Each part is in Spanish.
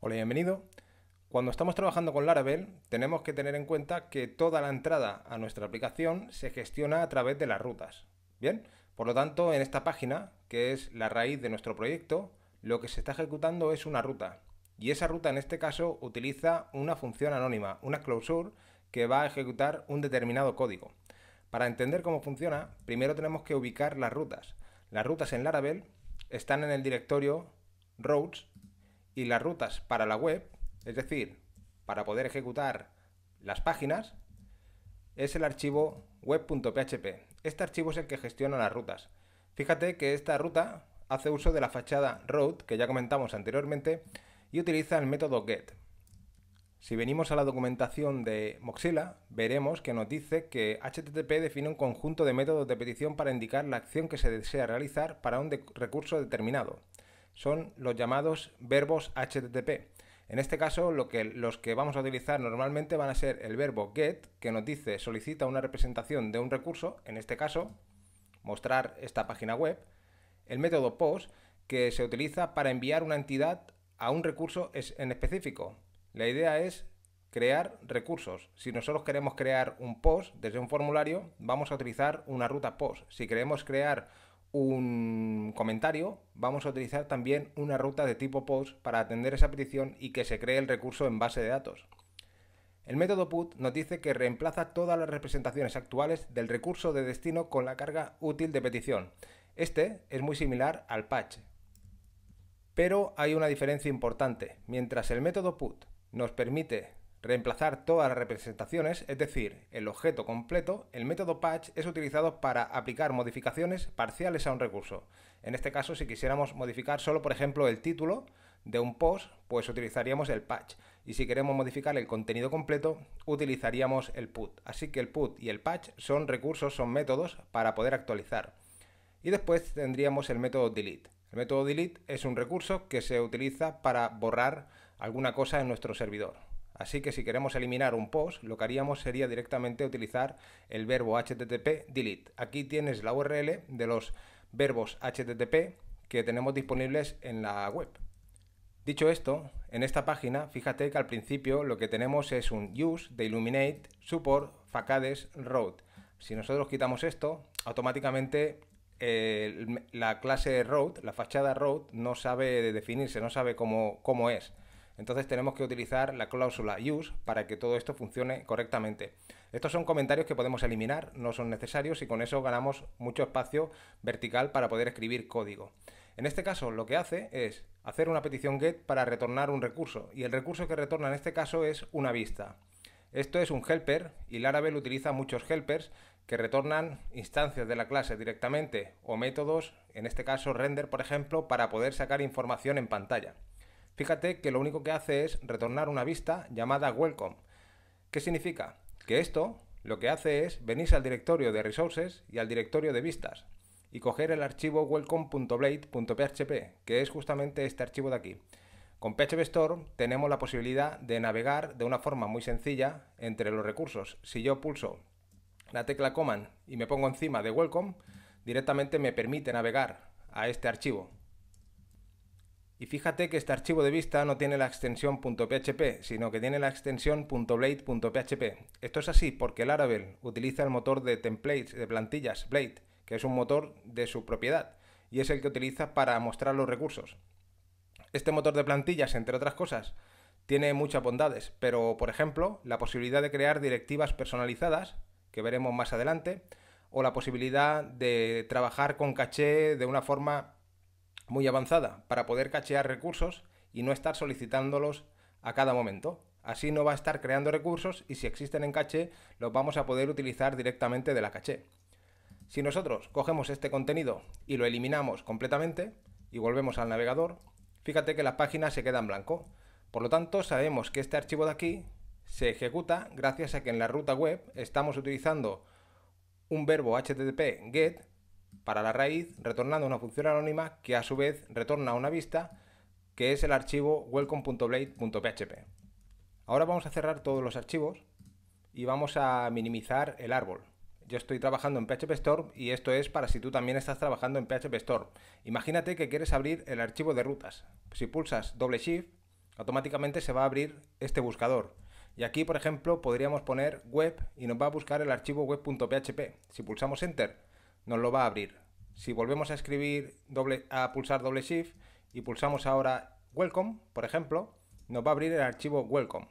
Hola y bienvenido. Cuando estamos trabajando con Laravel, tenemos que tener en cuenta que toda la entrada a nuestra aplicación se gestiona a través de las rutas. Bien, por lo tanto, en esta página, que es la raíz de nuestro proyecto, lo que se está ejecutando es una ruta. Y esa ruta, en este caso, utiliza una función anónima, una closure, que va a ejecutar un determinado código. Para entender cómo funciona, primero tenemos que ubicar las rutas. Las rutas en Laravel están en el directorio routes y las rutas para la web, es decir, para poder ejecutar las páginas, es el archivo web.php. Este archivo es el que gestiona las rutas. Fíjate que esta ruta hace uso de la fachada road que ya comentamos anteriormente y utiliza el método get. Si venimos a la documentación de Moxila, veremos que nos dice que HTTP define un conjunto de métodos de petición para indicar la acción que se desea realizar para un recurso determinado son los llamados verbos HTTP. En este caso, lo que, los que vamos a utilizar normalmente van a ser el verbo get, que nos dice solicita una representación de un recurso, en este caso, mostrar esta página web, el método post, que se utiliza para enviar una entidad a un recurso en específico. La idea es crear recursos. Si nosotros queremos crear un post desde un formulario, vamos a utilizar una ruta post. Si queremos crear un comentario, vamos a utilizar también una ruta de tipo POST para atender esa petición y que se cree el recurso en base de datos. El método put nos dice que reemplaza todas las representaciones actuales del recurso de destino con la carga útil de petición. Este es muy similar al patch. Pero hay una diferencia importante. Mientras el método put nos permite reemplazar todas las representaciones, es decir, el objeto completo, el método patch es utilizado para aplicar modificaciones parciales a un recurso. En este caso, si quisiéramos modificar solo, por ejemplo, el título de un post, pues utilizaríamos el patch. Y si queremos modificar el contenido completo, utilizaríamos el put. Así que el put y el patch son recursos, son métodos para poder actualizar. Y después tendríamos el método delete. El método delete es un recurso que se utiliza para borrar alguna cosa en nuestro servidor. Así que si queremos eliminar un post, lo que haríamos sería directamente utilizar el verbo http delete. Aquí tienes la URL de los verbos http que tenemos disponibles en la web. Dicho esto, en esta página, fíjate que al principio lo que tenemos es un use de Illuminate support facades road. Si nosotros quitamos esto, automáticamente eh, la clase road, la fachada road, no sabe definirse, no sabe cómo es. Entonces tenemos que utilizar la cláusula use para que todo esto funcione correctamente. Estos son comentarios que podemos eliminar, no son necesarios y con eso ganamos mucho espacio vertical para poder escribir código. En este caso lo que hace es hacer una petición get para retornar un recurso y el recurso que retorna en este caso es una vista. Esto es un helper y Laravel utiliza muchos helpers que retornan instancias de la clase directamente o métodos, en este caso render por ejemplo, para poder sacar información en pantalla. Fíjate que lo único que hace es retornar una vista llamada Welcome. ¿Qué significa? Que esto lo que hace es venirse al directorio de resources y al directorio de vistas y coger el archivo welcome.blade.php, que es justamente este archivo de aquí. Con PHP Store tenemos la posibilidad de navegar de una forma muy sencilla entre los recursos. Si yo pulso la tecla command y me pongo encima de welcome, directamente me permite navegar a este archivo. Y fíjate que este archivo de vista no tiene la extensión .php, sino que tiene la extensión .blade.php. Esto es así porque Laravel utiliza el motor de templates, de plantillas, Blade, que es un motor de su propiedad, y es el que utiliza para mostrar los recursos. Este motor de plantillas, entre otras cosas, tiene muchas bondades, pero por ejemplo, la posibilidad de crear directivas personalizadas, que veremos más adelante, o la posibilidad de trabajar con caché de una forma muy avanzada para poder cachear recursos y no estar solicitándolos a cada momento. Así no va a estar creando recursos y si existen en caché los vamos a poder utilizar directamente de la caché. Si nosotros cogemos este contenido y lo eliminamos completamente y volvemos al navegador, fíjate que la página se queda en blanco. Por lo tanto, sabemos que este archivo de aquí se ejecuta gracias a que en la ruta web estamos utilizando un verbo http get para la raíz retornando una función anónima que a su vez retorna una vista que es el archivo welcome.blade.php. Ahora vamos a cerrar todos los archivos y vamos a minimizar el árbol. Yo estoy trabajando en PHP y esto es para si tú también estás trabajando en PHP Imagínate que quieres abrir el archivo de rutas. Si pulsas doble shift, automáticamente se va a abrir este buscador. Y aquí, por ejemplo, podríamos poner web y nos va a buscar el archivo web.php. Si pulsamos enter, nos lo va a abrir. Si volvemos a escribir, doble, a pulsar doble shift y pulsamos ahora welcome, por ejemplo, nos va a abrir el archivo welcome.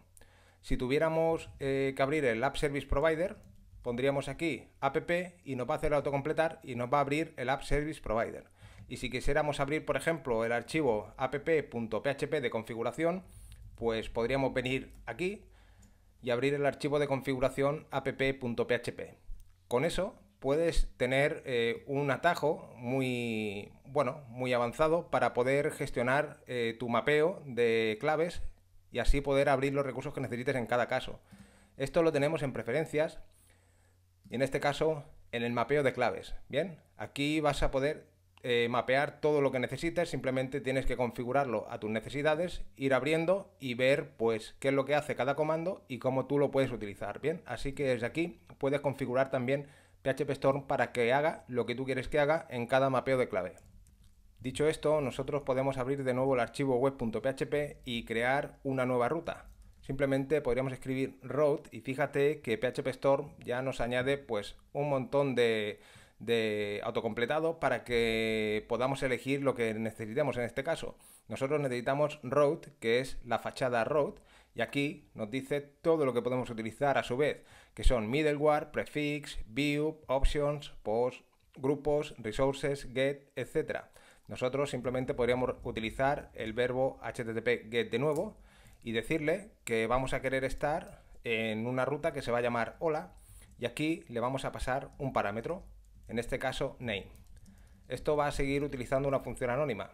Si tuviéramos eh, que abrir el App Service Provider, pondríamos aquí app y nos va a hacer autocompletar y nos va a abrir el App Service Provider. Y si quisiéramos abrir, por ejemplo, el archivo app.php de configuración, pues podríamos venir aquí y abrir el archivo de configuración app.php. Con eso puedes tener eh, un atajo muy, bueno, muy avanzado para poder gestionar eh, tu mapeo de claves y así poder abrir los recursos que necesites en cada caso. Esto lo tenemos en preferencias y en este caso en el mapeo de claves. Bien, aquí vas a poder eh, mapear todo lo que necesites, simplemente tienes que configurarlo a tus necesidades, ir abriendo y ver pues qué es lo que hace cada comando y cómo tú lo puedes utilizar. Bien, así que desde aquí puedes configurar también PHP Storm para que haga lo que tú quieres que haga en cada mapeo de clave. Dicho esto, nosotros podemos abrir de nuevo el archivo web.php y crear una nueva ruta. Simplemente podríamos escribir route y fíjate que PHP Storm ya nos añade pues un montón de, de autocompletado para que podamos elegir lo que necesitemos en este caso. Nosotros necesitamos road, que es la fachada road, y aquí nos dice todo lo que podemos utilizar a su vez, que son middleware, prefix, view, options, post, grupos, resources, get, etc. Nosotros simplemente podríamos utilizar el verbo http get de nuevo y decirle que vamos a querer estar en una ruta que se va a llamar hola y aquí le vamos a pasar un parámetro, en este caso name. Esto va a seguir utilizando una función anónima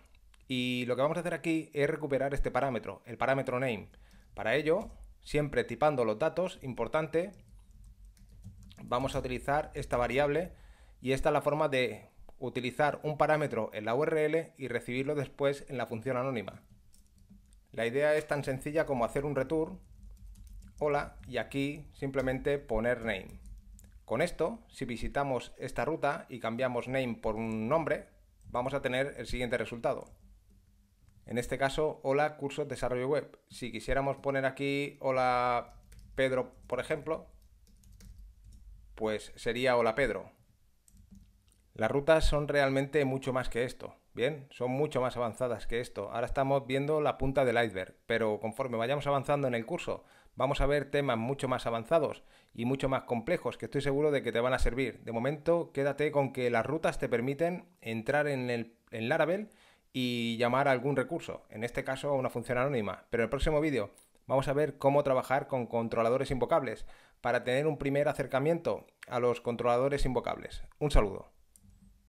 y lo que vamos a hacer aquí es recuperar este parámetro, el parámetro name, para ello, siempre tipando los datos, importante, vamos a utilizar esta variable y esta es la forma de utilizar un parámetro en la URL y recibirlo después en la función anónima. La idea es tan sencilla como hacer un return, hola, y aquí simplemente poner name. Con esto, si visitamos esta ruta y cambiamos name por un nombre, vamos a tener el siguiente resultado. En este caso, hola, cursos desarrollo web. Si quisiéramos poner aquí hola Pedro, por ejemplo, pues sería hola Pedro. Las rutas son realmente mucho más que esto, ¿bien? Son mucho más avanzadas que esto. Ahora estamos viendo la punta del iceberg, pero conforme vayamos avanzando en el curso, vamos a ver temas mucho más avanzados y mucho más complejos que estoy seguro de que te van a servir. De momento, quédate con que las rutas te permiten entrar en, el, en Laravel y llamar a algún recurso, en este caso a una función anónima. Pero en el próximo vídeo vamos a ver cómo trabajar con controladores invocables para tener un primer acercamiento a los controladores invocables. Un saludo.